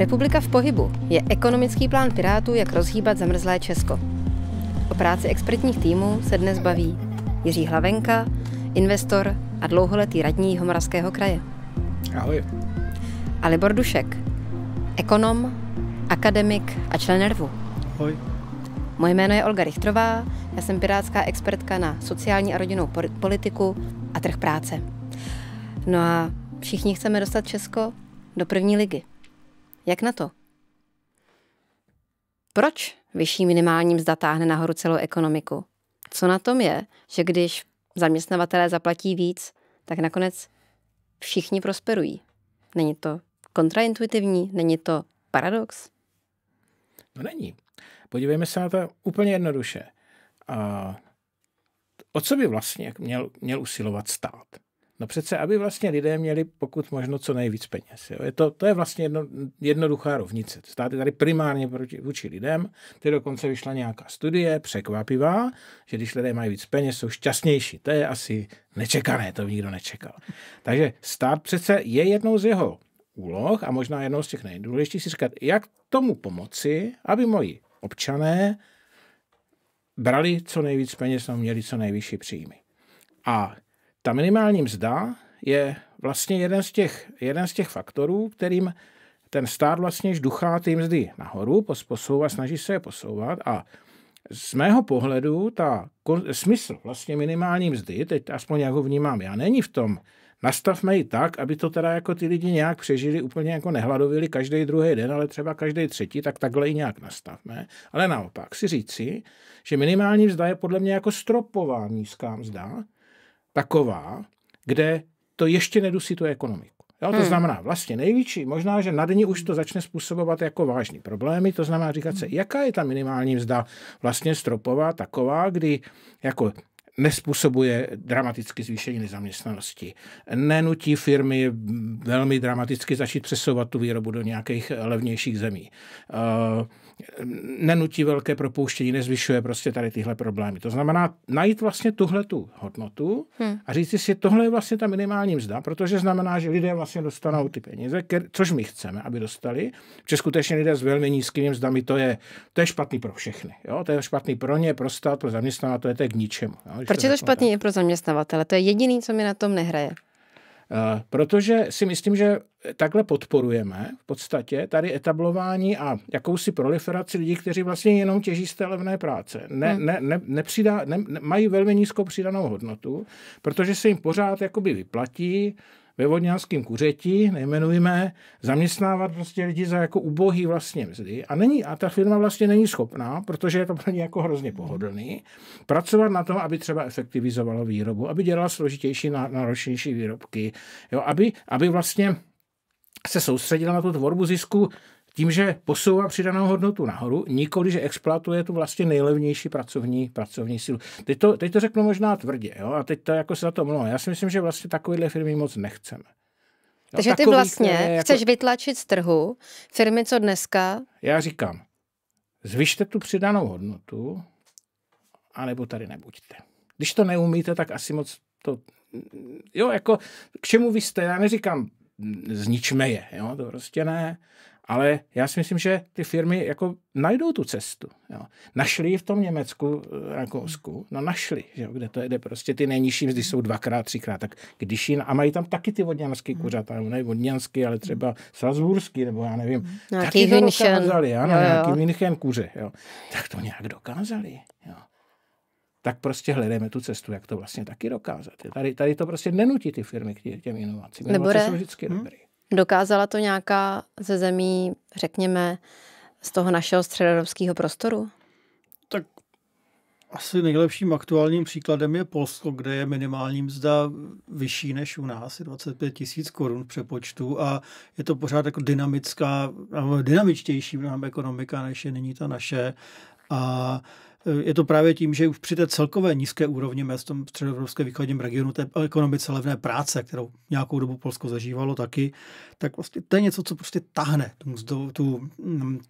Republika v pohybu je ekonomický plán Pirátů, jak rozhýbat zamrzlé Česko. O práci expertních týmů se dnes baví Jiří Hlavenka, investor a dlouholetý radní Homoravského kraje. Ahoj. A Libor Dušek, ekonom, akademik a člen nervu. Ahoj. Moje jméno je Olga Richtrová, já jsem pirátská expertka na sociální a rodinnou politiku a trh práce. No a všichni chceme dostat Česko do první ligy. Jak na to? Proč vyšší minimální mzda táhne nahoru celou ekonomiku? Co na tom je, že když zaměstnavatelé zaplatí víc, tak nakonec všichni prosperují? Není to kontraintuitivní? Není to paradox? No není. Podívejme se na to úplně jednoduše. A o co by vlastně měl, měl usilovat stát? No přece, aby vlastně lidé měli pokud možno co nejvíc peněz. Jo. Je to, to je vlastně jedno, jednoduchá rovnice. Stát je tady primárně proti, vůči lidem. Teď dokonce vyšla nějaká studie, překvapivá, že když lidé mají víc peněz, jsou šťastnější. To je asi nečekané, to nikdo nečekal. Takže stát přece je jednou z jeho úloh a možná jednou z těch nejdůležitějších si říkat, jak tomu pomoci, aby moji občané brali co nejvíc peněz a měli co nejvyšší příjmy. A ta minimální mzda je vlastně jeden z těch, jeden z těch faktorů, kterým ten stát vlastně duchá ty mzdy nahoru, posouvá, snaží se je posouvat a z mého pohledu ta smysl vlastně minimální mzdy, teď aspoň jak ho vnímám já, není v tom, nastavme ji tak, aby to teda jako ty lidi nějak přežili, úplně jako nehladovili každý druhý den, ale třeba každý třetí, tak takhle ji nějak nastavme. Ale naopak si říci, že minimální mzda je podle mě jako stropová nízká mzda, taková, kde to ještě nedusí tu ekonomiku. Jo, to hmm. znamená vlastně největší, možná, že na dní už to začne způsobovat jako vážný problémy, to znamená říkat se, hmm. jaká je ta minimální mzda vlastně stropová taková, kdy jako nespůsobuje dramaticky zvýšení nezaměstnanosti, nenutí firmy velmi dramaticky začít přesouvat tu výrobu do nějakých levnějších zemí, eh, nenutí velké propouštění, nezvyšuje prostě tady tyhle problémy. To znamená najít vlastně tuhle tu hodnotu hm. a říct si, tohle je vlastně ta minimální mzda, protože znamená, že lidé vlastně dostanou ty peníze, což my chceme, aby dostali, protože skutečně lidé s velmi nízkými mzdami, to je, to je špatný pro všechny. Jo? To je špatný pro ně, pro stát, pro zaměstnavatele, to je k ničemu. Jo? Proč je to špatný i pro zaměstnavatele? To je jediný, co mi na tom nehraje. Uh, protože si myslím, že takhle podporujeme v podstatě tady etablování a jakousi proliferaci lidí, kteří vlastně jenom těží z té levné práce. Ne, hmm. ne, ne, nepřidá, ne, ne, mají velmi nízkou přidanou hodnotu, protože se jim pořád jakoby vyplatí ve vodňanském kuřeti, nejmenujme, zaměstnávat prostě lidi za jako ubohý vlastně mzdy. A, není, a ta firma vlastně není schopná, protože je to pro ně jako hrozně pohodlný, pracovat na tom, aby třeba efektivizovala výrobu, aby dělala složitější, náročnější výrobky, jo, aby, aby vlastně se soustředila na tu tvorbu zisku tím, že posouvá přidanou hodnotu nahoru, nikoli, že exploatuje tu vlastně nejlevnější pracovní, pracovní sílu. Teď to, teď to řeknu možná tvrdě, jo? a teď to jako se za to mluvím. Já si myslím, že vlastně takovéhle firmy moc nechceme. No, Takže ty vlastně jako... chceš vytlačit z trhu firmy, co dneska? Já říkám, zvyšte tu přidanou hodnotu, anebo tady nebuďte. Když to neumíte, tak asi moc to... Jo, jako k čemu vy jste? Já neříkám, zničme je, jo, to prostě ne, ale já si myslím, že ty firmy jako najdou tu cestu. Jo. Našli ji v tom Německu, eh, Rakousku, no našli, že jo, kde to jde prostě ty nejnižší mzdy jsou dvakrát, třikrát, tak když jí, a mají tam taky ty vodňanský hmm. kuřata, ne vodňanský, ale třeba salzburský, nebo já nevím, no, taky to dokázali, ano, jo, jo. nějaký München kuře, jo. tak to nějak dokázali. Jo tak prostě hledáme tu cestu, jak to vlastně taky dokázat. Tady, tady to prostě nenutí ty firmy k těm inovacím. Nebo jsou vždycky hmm. dobrý. Dokázala to nějaká ze zemí, řekněme, z toho našeho středoevropského prostoru? Tak asi nejlepším aktuálním příkladem je Polsko, kde je minimální mzda vyšší než u nás, je 25 tisíc korun přepočtu a je to pořád jako dynamická, dynamičtější mnohem ekonomika, než je nyní ta naše. A Eh, je to právě tím, že už při té celkové nízké úrovni mezi v tom středoevropském východním regionu, té ekonomice levné práce, kterou nějakou dobu Polsko zažívalo taky, tak vlastně to je něco, co prostě tahne tu, tu mm,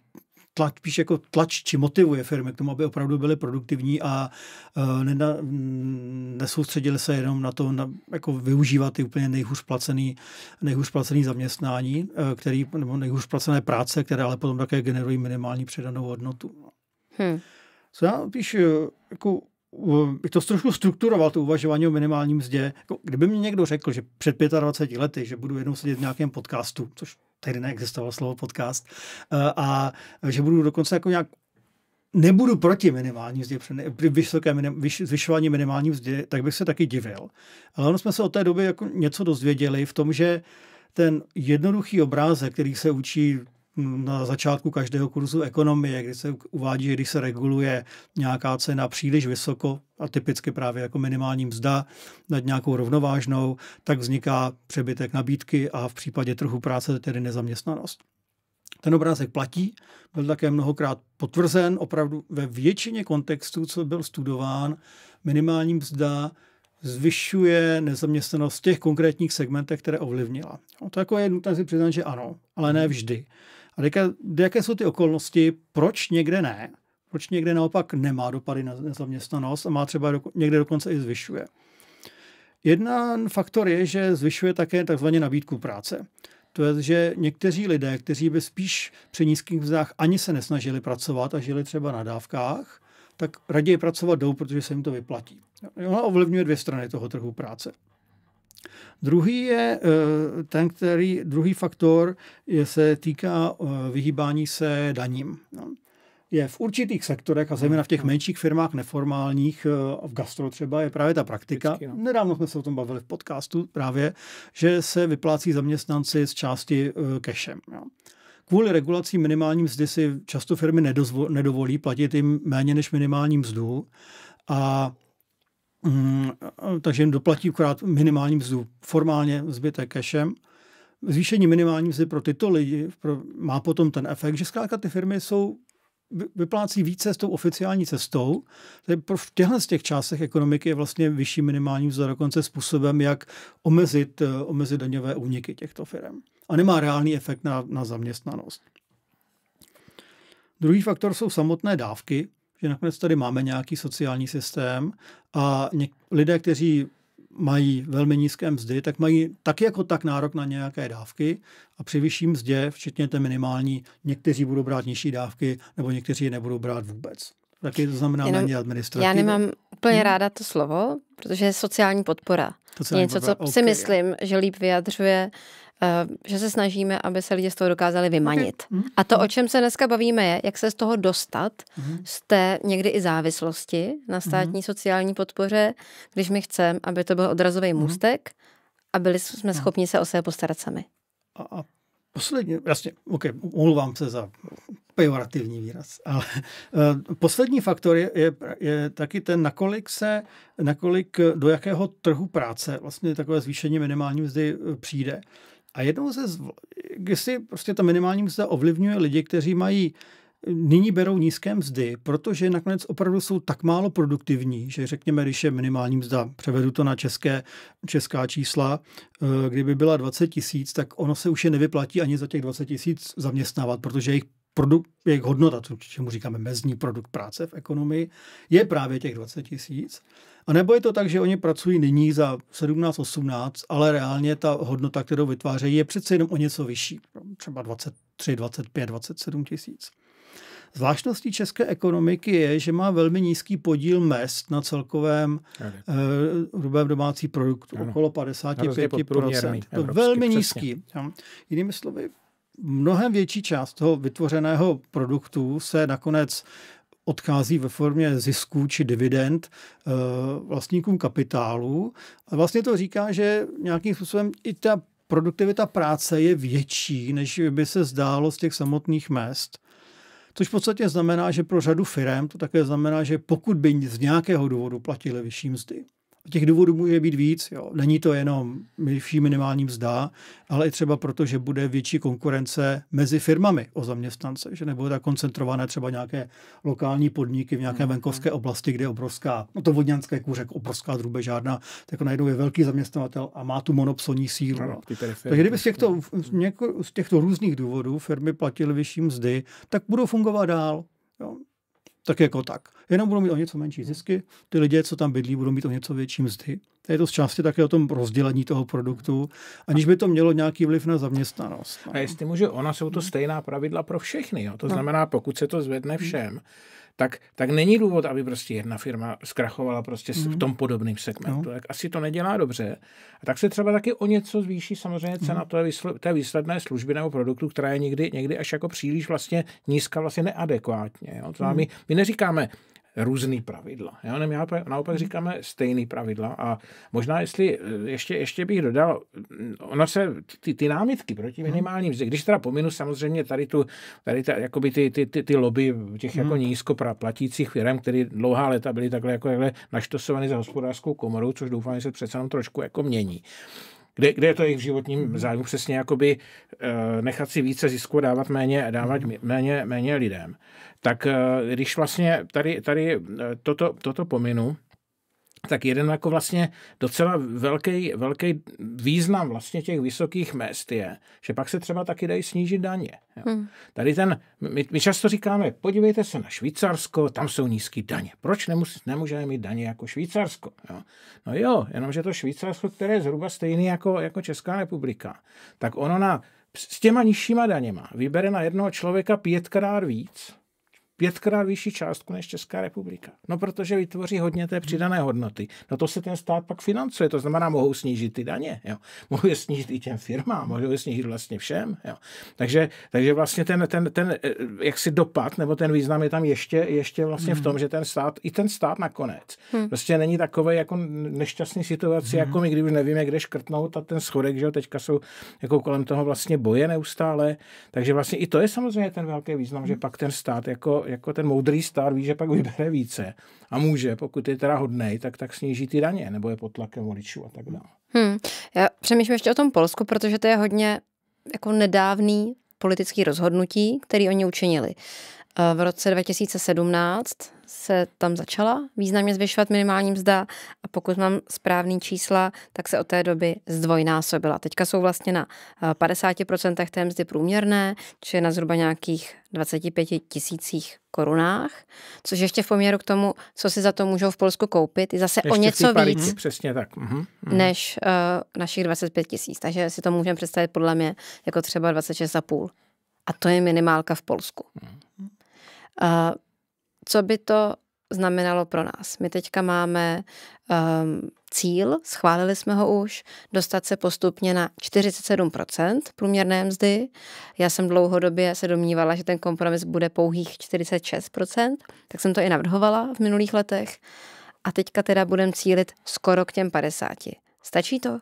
tlač, píš jako tlač, či motivuje firmy k tomu, aby opravdu byly produktivní a uh, nena, mm, nesoustředili se jenom na to, na, jako využívat ty úplně nejhůř placený, nejhůř placený zaměstnání, eh, který, nebo nejhůř placené práce, které ale potom také generují minimální přidanou hodnotu. Hmm co já píš, eh, jako, eh, bych to trošku strukturoval, to uvažování o minimálním mzdě. Jako, kdyby mi někdo řekl, že před 25 lety, že budu jednou sedět v nějakém podcastu, což tehdy neexistovalo slovo podcast, eh, a že budu dokonce jako nějak nebudu proti minimální mzdě, vysoké minim, vyš, zvyšování minimální mzdy, tak bych se taky divil. Ale ono jsme se od té doby jako něco dozvěděli v tom, že ten jednoduchý obrázek, který se učí na začátku každého kurzu ekonomie, kdy se uvádí, že když se reguluje nějaká cena příliš vysoko, a typicky právě jako minimální mzda nad nějakou rovnovážnou, tak vzniká přebytek nabídky a v případě trhu práce tedy nezaměstnanost. Ten obrázek platí, byl také mnohokrát potvrzen, opravdu ve většině kontextů, co byl studován, minimální mzda zvyšuje nezaměstnanost v těch konkrétních segmentech, které ovlivnila. No, to jako je nutné si přiznat, že ano, ale ne vždy. A jaké, jaké jsou ty okolnosti, proč někde ne, proč někde naopak nemá dopady na nezaměstnanost a má třeba do, někde dokonce i zvyšuje. Jedna faktor je, že zvyšuje také takzvaně nabídku práce. To je, že někteří lidé, kteří by spíš při nízkých vzách ani se nesnažili pracovat a žili třeba na dávkách, tak raději pracovat jdou, protože se jim to vyplatí. Ona ovlivňuje dvě strany toho trhu práce. Druhý je eh, ten, který, druhý faktor je, se týká eh, vyhýbání se daním. No. Je v určitých sektorech, a zejména v těch no. menších firmách neformálních, eh, v gastro třeba, je právě ta praktika. No. Nedávno jsme se o tom bavili v podcastu právě, že se vyplácí zaměstnanci z části cashem. Kvůli regulací minimální mzdy si často firmy nedovolí platit jim méně než minimální mzdu a Mm, takže jim doplatí akorát minimální mzdu, formálně zbytek cashem. Zvýšení minimální mzdy pro tyto lidi pro, má potom ten efekt, že zkrátka ty firmy jsou vyplácí více s tou oficiální cestou. Tedy pro v těchto z těch částech ekonomiky je vlastně vyšší minimální mzda dokonce způsobem, jak omezit, eh, omezit daňové úniky těchto firm. A nemá reálný efekt na, na zaměstnanost. Druhý faktor jsou samotné dávky, že nakonec tady máme nějaký sociální systém a něk- lidé, kteří mají velmi nízké mzdy, tak mají tak jako tak nárok na nějaké dávky a při vyšší mzdě, včetně té minimální, někteří budou brát nižší dávky nebo někteří je nebudou brát vůbec. Taky to znamená Jenom, méně administrativy. Já nemám úplně hmm. ráda to slovo, protože je sociální podpora. Sociální Něco, podpora. co okay. si myslím, že líp vyjadřuje, eh, že se snažíme, aby se lidi z toho dokázali vymanit. Okay. Hmm. A to, hmm. o čem se dneska bavíme, je, jak se z toho dostat hmm. z té někdy i závislosti na hmm. státní hmm. sociální podpoře, když my chceme, aby to byl odrazový hmm. můstek a byli jsme hmm. schopni se o sebe postarat sami. A, a Posledně, jasně, ok, omlouvám se za pejorativní výraz. Ale eh, poslední faktor je, je, je taky ten, nakolik se, nakolik eh, do jakého trhu práce vlastně takové zvýšení minimální mzdy eh, přijde. A jednou ze, jestli prostě ta minimální mzda ovlivňuje lidi, kteří mají nyní berou nízké mzdy, protože nakonec opravdu jsou tak málo produktivní, že řekněme, když je minimální mzda, převedu to na české, česká čísla, kdyby byla 20 tisíc, tak ono se už je nevyplatí ani za těch 20 tisíc zaměstnávat, protože jejich produkt, jejich hodnota, čemu říkáme mezní produkt práce v ekonomii, je právě těch 20 tisíc. A nebo je to tak, že oni pracují nyní za 17-18, ale reálně ta hodnota, kterou vytvářejí, je přece jenom o něco vyšší, třeba 23, 25, 27 tisíc. Zvláštností české ekonomiky je, že má velmi nízký podíl mest na celkovém eh, hrubém uh, domácí produktu, ano. okolo 55%. To velmi přesně. nízký. Jinými slovy, mnohem větší část toho vytvořeného produktu se nakonec odchází ve formě zisků či dividend eh, vlastníkům kapitálu. A vlastně to říká, že nějakým způsobem i ta produktivita práce je větší, než by se zdálo z těch samotných mest. Což v podstatě znamená, že pro řadu firm to také znamená, že pokud by z nějakého důvodu platili vyšší mzdy, Těch důvodů může být víc. Jo. Není to jenom vyšší minimální mzda, ale i třeba proto, že bude větší konkurence mezi firmami o zaměstnance, že nebude tak koncentrované třeba nějaké lokální podniky v nějaké mhm. venkovské oblasti, kde je obrovská, no to vodňanské kůřek, obrovská drube žádná, tak najednou je velký zaměstnavatel a má tu monopsonní sílu. no. Takže kdyby z těchto, mhm. z, těchto různých důvodů firmy platily vyšší mzdy, tak budou fungovat dál. Jo tak jako tak. Jenom budou mít o něco menší zisky, ty lidé, co tam bydlí, budou mít o něco větší mzdy. Je to z části také o tom rozdělení toho produktu, aniž by to mělo nějaký vliv na zaměstnanost. No. A jestli může, ona jsou to mhm. stejná pravidla pro všechny. Jo? To no. znamená, pokud se to zvedne všem, tak, tak není důvod, aby prostě jedna firma zkrachovala prostě mm. v mhm. tom podobném segmentu. No. Tak asi to nedělá dobře. A tak se třeba taky o něco zvýší samozřejmě cena mm. té výsledné služby nebo produktu, která je někdy, někdy až jako příliš vlastně nízká, vlastně neadekvátně. Jo? To mm. my, my neříkáme, různý pravidla. Já nevím, já naopak hmm. říkáme stejný pravidla a možná, jestli eh, ještě, ještě bych dodal, mm, ono se, ty, ty námitky proti hmm. minimálním, mzdě, když teda pominu samozřejmě tady tu, tady ta, jakoby ty, ty, ty, ty lobby těch jako hmm. nízko platících firm, které dlouhá léta byly takhle jako takhle naštosovaný za hospodářskou komoru, což doufám, že se přece jenom trošku jako mění kde, kde je to jejich životním zájmu přesně jakoby e, nechat si více zisku dávat méně, dávat mhm. méně, méně lidem. Tak e, když vlastně tady, tady eh, toto, toto pominu, tak jeden jako vlastně docela velký, velký význam vlastně těch vysokých mest je, že pak se třeba taky dají snížit daně. Jo. Hmm. Tady ten, my, my často říkáme, podívejte se na Švýcarsko, tam jsou nízké daně. Proč nemus, nemůžeme mít daně jako Švýcarsko? Jo. No jo, jenomže to Švýcarsko, které je zhruba stejné jako, jako Česká republika, tak ono na, s těma nižšíma daněma vybere na jednoho člověka pětkrát víc, pětkrát vyšší částku než Česká republika. No protože vytvoří hodně té přidané hodnoty. No to se ten stát pak financuje, to znamená, mohou snížit ty daně, jo. mohou je snížit i těm firmám, mohou je snížit vlastně všem. Jo. Takže, takže vlastně ten, ten, ten eh, jaksi dopad nebo ten význam je tam ještě, ještě vlastně v hmm. tom, že ten stát, i ten stát nakonec, hmm. prostě není takový jako nešťastný situaci, hmm. jako my, když už nevíme, kde škrtnout a ten schodek, že jo, teďka jsou jako kolem toho vlastně boje neustále. Takže vlastně i to je samozřejmě ten velký význam, že hmm. pak ten stát jako, jako ten moudrý stát ví, že pak vybere více a může, pokud je teda hodnej, tak tak sníží ty daně, nebo je pod tlakem voličů a tak dále. Hmm. Já přemýšlím ještě o tom Polsku, protože to je hodně jako nedávný politický rozhodnutí, který oni učinili. Eh, v roce 2017 se tam začala významně zvyšovat minimální mzda a pokud mám správný čísla, tak se od té doby zdvojnásobila. Teďka jsou vlastně na 50% eh, té mzdy průměrné, či na zhruba nějakých 25 tisících korunách, což ještě v poměru k tomu, co si za to můžou v Polsku koupit, je zase ještě o něco paritě, víc. Přesně tak. Uhum, uhum. Než uh, našich 25 tisíc. Takže si to můžeme představit podle mě jako třeba 26,5. A to je minimálka v Polsku. Uh, co by to znamenalo pro nás. My teďka máme um, cíl, schválili jsme ho už, dostat se postupně na 47% průměrné mzdy. Já jsem dlouhodobě se domnívala, že ten kompromis bude pouhých 46%, tak jsem to i navrhovala v minulých letech. A teďka teda budeme cílit skoro k těm 50%. Stačí to?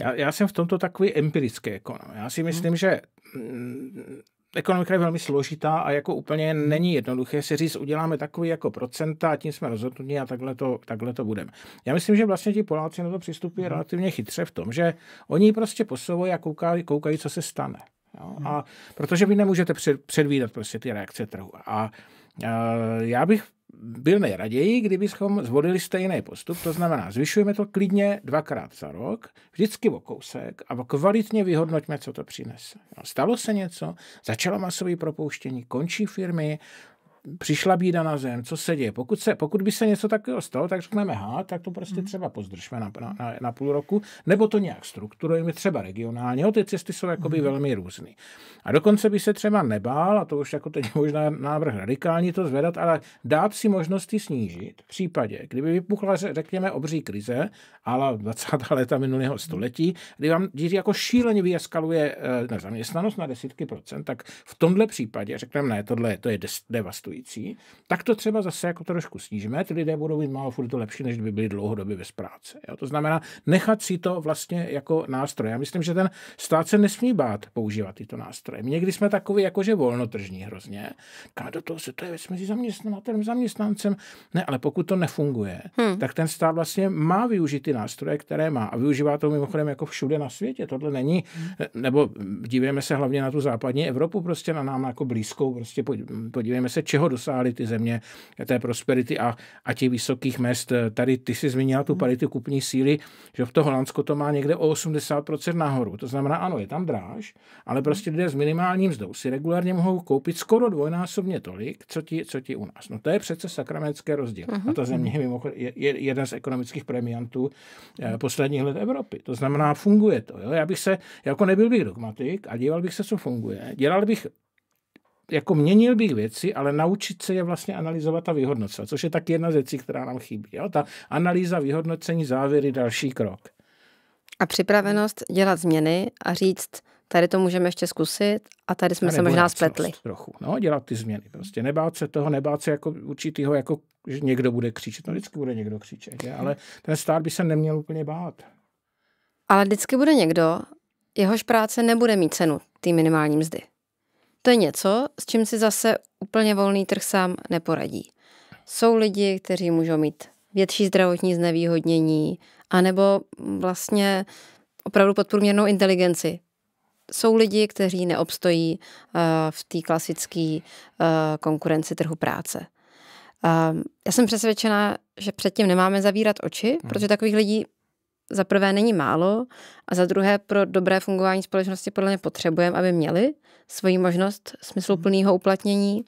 Já, já jsem v tomto takový empirický. ekonom. Já si mhm. myslím, hmm. že mm, ekonomika je velmi složitá a jako úplně není jednoduché si říct, uděláme takový jako procenta a tím jsme rozhodnutí a takhle to, takhle to budeme. Já myslím, že vlastně ti Poláci na to přistupují hmm. relativně chytře v tom, že oni prostě posouvají a koukají, koukají co se stane. Jo? Hmm. A protože vy nemůžete předvídat prostě ty reakce trhu. A já bych byl nejraději, kdybychom zvolili stejný postup, to znamená, zvyšujeme to klidně dvakrát za rok, vždycky o kousek a kvalitně vyhodnoťme, co to přinese. No, stalo se něco, začalo masové propouštění, končí firmy, přišla bída na zem, co se děje. Pokud, se, pokud by se něco takového stalo, tak řekneme, ha, tak to prostě hmm. třeba pozdržme na, na, na půl roku, nebo to nějak strukturujeme třeba regionálně. Jo, ty cesty jsou jakoby hmm. velmi různé. A dokonce by se třeba nebál, a to už jako teď možná návrh radikální to zvedat, ale dát si možnosti snížit v případě, kdyby vypukla, řekněme, obří krize, ale 20. leta minulého století, kdy vám kdy jako šíleně vyeskaluje eh, nezaměstnanost na desítky procent, tak v tomhle případě řekneme, ne, tohle to je devastující pracující, tak to třeba zase jako trošku snížíme, ty lidé budou mít málo furt to lepší, než by byli dlouhodobě bez práce. Jo? To znamená nechat si to vlastně jako nástroj. Já myslím, že ten stát se nesmí bát používat tyto nástroje. My někdy jsme takový jakože volnotržní hrozně. Ká do toho se to je věc mezi zaměstnavatelem, zaměstnancem. Ne, ale pokud to nefunguje, hmm. tak ten stát vlastně má využít ty nástroje, které má. A využívá to mimochodem jako všude na světě. Tohle není, nebo dívejme se hlavně na tu západní Evropu, prostě na nám jako blízkou, prostě podívejme se, čeho dosáhly ty země té prosperity a, a těch vysokých mest. Tady ty si zmínila tu hmm. paritu kupní síly, že v to Holandsko to má někde o 80% nahoru. To znamená, ano, je tam dráž, ale hmm. prostě lidé s minimálním mzdou si regulárně mohou koupit skoro dvojnásobně tolik, co ti, co ti u nás. No to je přece sakramentské rozdíl. Uh-huh. A ta hmm. země je, mimochod, je, je jeden z ekonomických premiantů je, eh, posledních let Evropy. To znamená, funguje to. Jo? Já bych se, jako nebyl bych dogmatik a díval bych se, co funguje. Dělal bych jako měnil bych věci, ale naučit se je vlastně analyzovat a vyhodnocovat, což je tak jedna z věcí, která nám chybí. Jo? Ta analýza, vyhodnocení, závěry, další krok. A připravenost dělat změny a říct, tady to můžeme ještě zkusit a tady jsme a se možná spletli. Trochu, no, dělat ty změny. Prostě nebát se toho, nebát se jako určitýho, jako že někdo bude křičet. No vždycky bude někdo křičet, je? ale ten stát by se neměl úplně bát. Ale vždycky bude někdo, jehož práce nebude mít cenu ty minimální mzdy. To je něco, s čím si zase úplně volný trh sám neporadí. Jsou lidi, kteří můžou mít větší zdravotní znevýhodnění, anebo vlastně opravdu podprůměrnou inteligenci. Jsou lidi, kteří neobstojí eh, v té klasické eh, konkurenci trhu práce. Eh, já jsem přesvědčena, že předtím nemáme zavírat oči, mhm. protože takových lidí za prvé není málo a za druhé pro dobré fungování společnosti podle mě potřebujeme, aby měli svoji možnost smysluplného mhm. uplatnění.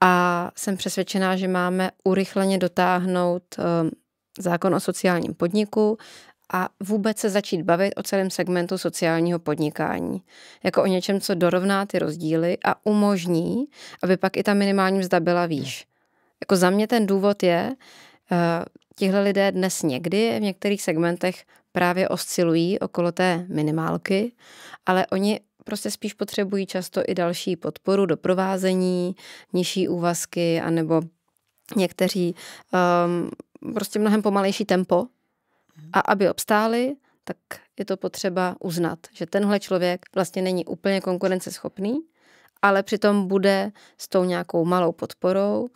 A jsem přesvědčená, že máme urychleně dotáhnout ehm, zákon o sociálním podniku a vůbec se začít bavit o celém segmentu sociálního podnikání. Jako o něčem, co dorovná ty rozdíly a umožní, aby pak i ta minimální mzda byla výš. Jako za mě ten důvod je, eh, Tihle lidé dnes někdy v některých segmentech právě oscilují okolo té minimálky, ale oni prostě spíš potřebují často i další podporu, doprovázení, nižší úvazky, anebo někteří um, prostě mnohem pomalejší tempo. A aby obstáli, tak je to potřeba uznat, že tenhle člověk vlastně není úplně konkurenceschopný, ale přitom bude s tou nějakou malou podporou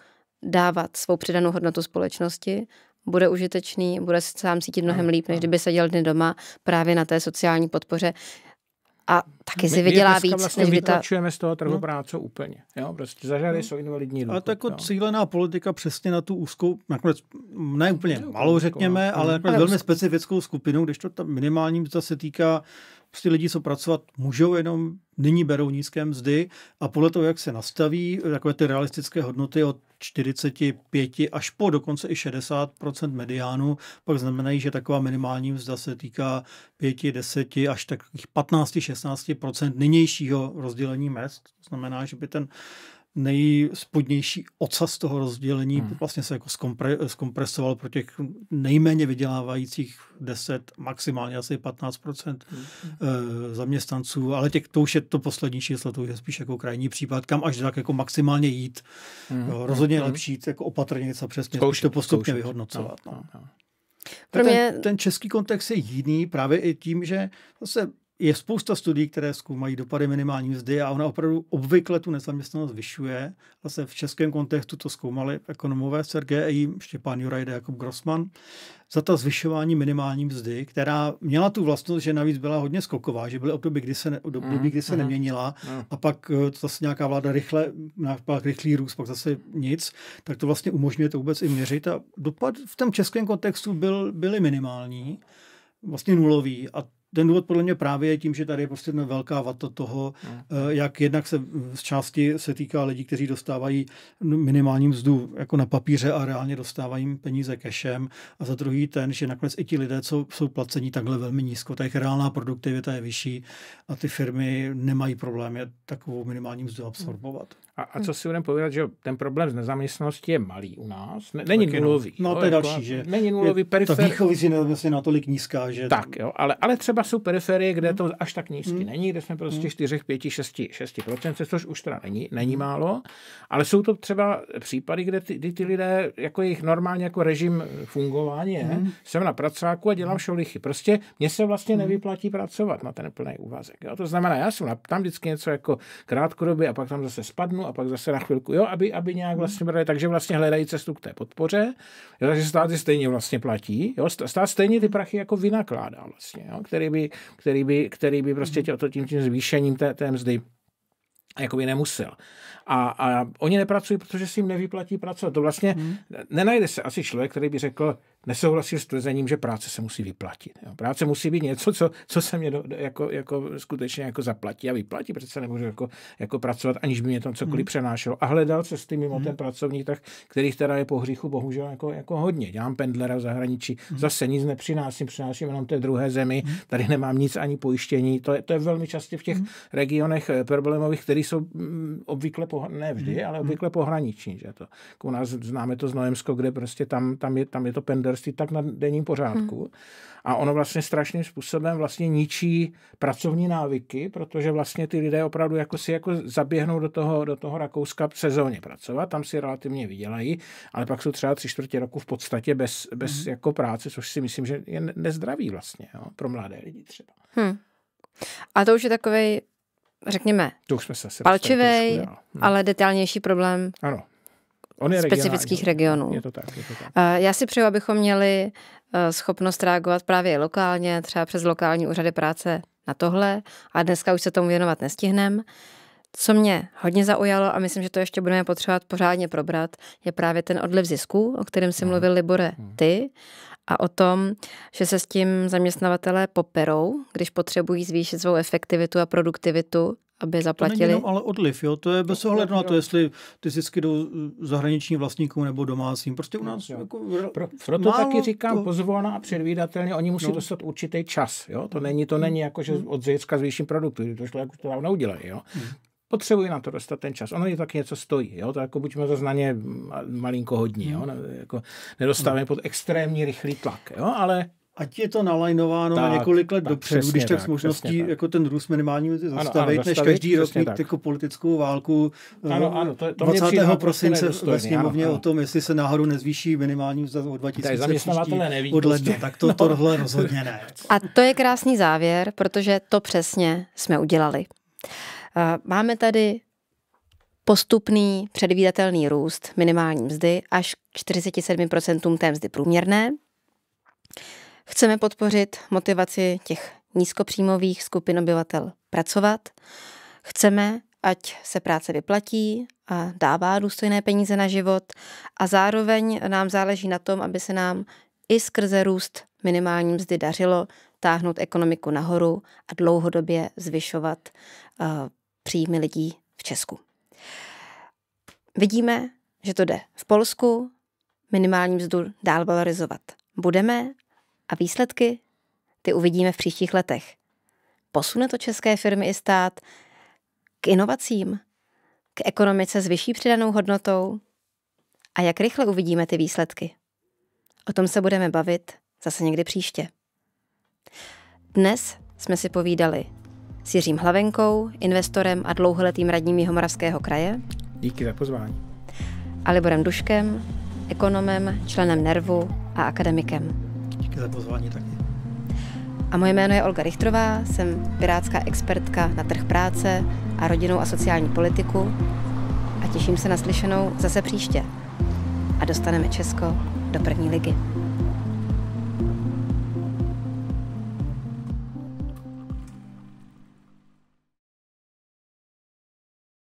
dávat svou přidanou hodnotu společnosti bude užitečný, bude se sám cítit mnohem líp, než kdyby seděl dny doma právě na té sociální podpoře a taky si vydělá víc, vlastně než by ta... z toho trhu no. práce úplně. Jo? Prostě zažady no. jsou invalidní. ale to jako cílená politika přesně na tu úzkou, nakonec ne no, úplně malou jako řekněme, jako- ale, ale velmi specifickou skupinu, když to ta minimální se týká Prostě lidi, co pracovat můžou, jenom nyní berou nízké mzdy a podle toho, jak se nastaví takové ty realistické hodnoty od 45 až po dokonce i 60 mediánu, pak znamenají, že taková minimální mzda se týká 5, 10 až takových 15, 16 nynějšího rozdělení mest. To znamená, že by ten nejspodnější ocas toho rozdělení hmm. vlastně se jako zkompre, zkompresoval pro těch nejméně vydělávajících 10, maximálně asi 15 hmm. Eh, zaměstnanců, ale těch, to už je to poslední číslo, to už je spíš jako krajní případ, kam až tak jako maximálně jít. Hmm. No, rozhodně hmm. lepší jako opatrně a přesně zkoušet, to postupně zkoušet. vyhodnocovat. No, no. No. Pro mě... ten, ten český kontext je jiný právě i tím, že zase je spousta studií, které zkoumají dopady minimální mzdy a ona opravdu obvykle tu nezaměstnanost vyšuje. Zase v českém kontextu to zkoumali ekonomové Sergej Štěpán Jurajda, Jakub Grossman, za ta zvyšování minimální mzdy, která měla tu vlastnost, že navíc byla hodně skoková, že byly období, kdy se, ne, období, mhm, kdy se mhm. neměnila no. a pak eh, zase nějaká vláda rychle, pak rychlý růst, pak zase nic, tak to vlastně umožňuje to vůbec i měřit a dopad v tom českém kontextu byl, byly minimální vlastně nulový a ten důvod podle mě právě je tím, že tady je prostě velká vata toho, hmm. eh, jak jednak se z části se týká lidí, kteří dostávají minimální mzdu jako na papíře a reálně dostávají peníze kešem. a za druhý ten, že nakonec i ti lidé, co jsou placení takhle velmi nízko, tak reálná produktivita je vyšší a ty firmy nemají problémy takovou minimální mzdu hmm. absorbovat. A, a hm. co si budeme povídat, že ten problém s nezaměstností je malý u nás. není nulový. No, no to je jako další, jako, že není nulový perifer... Ta výchovice je vlastně natolik nízká, že... Tak jo, ale, ale třeba jsou periferie, kde hmm. to až tak nízky hmm. není, kde jsme prostě hmm. 4, 5, 6, 6 což už teda není, není hm. málo, ale jsou to třeba případy, kde ty, kdy ty lidé, jako jejich normálně jako režim fungování je, hmm. jsem na pracáku a dělám hm. šolichy. Prostě mně se vlastně nevyplatí pracovat na ten plný úvazek. Jo? To znamená, já jsem na, tam vždycky něco jako krátkodobě a pak tam zase spadnu a pak zase na chvilku, jo, aby, aby nějak mhm. vlastně brali, takže vlastně hledají cestu k té podpoře, jo, takže stát si stejně vlastně platí, jo, stát stejně ty prachy jako vynakládá vlastně, jo, který by, který by, který by prostě mhm. tě, to tím, tím zvýšením té, té mzdy by nemusel. A, a oni nepracují, protože si jim nevyplatí pracovat. To vlastně hmm. nenajde se asi člověk, který by řekl, nesouhlasil s tvrzením, že práce se musí vyplatit. Jo. Práce musí být něco, co, co se mě do, do, jako, jako, skutečně jako zaplatí a vyplatí. se nemůžu jako, jako pracovat, aniž by mě tam cokoliv hmm. přenášelo. A hledal cesty mimo hmm. ten pracovní tak, kterých teda je po hříchu bohužel jako, jako hodně. Dělám pendlera v zahraničí, hmm. zase nic nepřináším, přináším jenom té druhé zemi, hmm. tady nemám nic ani pojištění. To je, to je velmi často v těch hmm. regionech eh, problémových, které jsou mm, obvykle po, ne vždy, hmm. ale mm-hmm. obvykle pohraniční. Že to. Jako u nás známe to z Noemsko, kde prostě tam, tam, je, tam je to penderství tak na denním pořádku. Hmm. A ono vlastně strašným způsobem vlastně ničí pracovní návyky, protože vlastně ty lidé opravdu jako si jako zaběhnou do toho, do toho Rakouska sezóně pracovat, tam si relativně vydělají, ale pak jsou třeba tři čtvrtě roku v podstatě bez, bez hmm. jako práce, což si myslím, že je nezdravý vlastně jo, pro mladé lidi třeba. Hmm. A to už je takový řekněme, to už jsme se palčivý, no. Hm. ale detailnější problém ano. On je specifických regionů. Je to tak, je to tak. Eh, já si přeju, abychom měli eh, schopnost reagovat právě lokálně, třeba přes lokální úřady práce na tohle a dneska už se tomu věnovat nestihneme. Co mě hodně zaujalo a myslím, že to ještě budeme potřebovat pořádně probrat, je právě ten odliv zisku, o kterém si hm. mluvil Libore hm. ty a o tom, že se s tím zaměstnavatelé poperou, když potřebují zvýšit svou efektivitu a produktivitu, aby zaplatili. To není jenom ale odliv, jo? to je bez ohledu na to, jestli ty zisky jdou zahraničním vlastníkům nebo domácím. Prostě u nás... Jako, Pro, proto málo, taky říkám to... pozvolná a předvídatelně, oni musí no. dostat určitý čas. Jo? To není to není jako, že mm. od zítřka zvýším produkty, to šlo jako to dávno udělají. Jo? Hmm. Potřebuji na to dostat ten čas. Ono je taky něco stojí, jo? To jako buďme to znaně malinko hodní, jo? Jako nedostáváme hmm. pod extrémní rychlý tlak, jo? ale Ať je to nalajnováno na několik let tak, dopředu, když tak, s možností tak. jako ten růst minimální mezi zastavit, ano, ano, než každý rok mít tak. jako politickou válku eh, ano, ano, to, to 20. prosince ve sněmovně o tom, jestli se náhodou nezvýší minimální mzda o 2000 od ledna. Prostě. Tak to, no. tohle rozhodně ne. A to je krásný závěr, protože to přesně jsme udělali. Eh, máme tady postupný předvídatelný růst minimální mzdy až k 47% té mzdy průměrné. Chceme podpořit motivaci těch nízkopříjmových skupin obyvatel pracovat. Chceme, ať se práce vyplatí a dává důstojné peníze na život a zároveň nám záleží na tom, aby se nám i skrze růst minimální mzdy dařilo táhnout ekonomiku nahoru a dlouhodobě zvyšovat uh, příjmy lidí v Česku. Vidíme, že to jde v Polsku, minimální mzdu dál valorizovat budeme a výsledky ty uvidíme v příštích letech. Posune to české firmy i stát k inovacím, k ekonomice s vyšší přidanou hodnotou a jak rychle uvidíme ty výsledky. O tom se budeme bavit zase někdy příště. Dnes jsme si povídali s Jiřím Hlavenkou, investorem a dlouholetým radním Jihomoravského kraje. Díky za pozvání. A Liborem Duškem, ekonomem, členem Nervu a akademikem. Díky za pozvání taky. A moje jméno je Olga Richtrová, jsem pirátská expertka na trh práce a rodinou a sociální politiku a těším se na slyšenou zase příště. A dostaneme Česko do první ligy.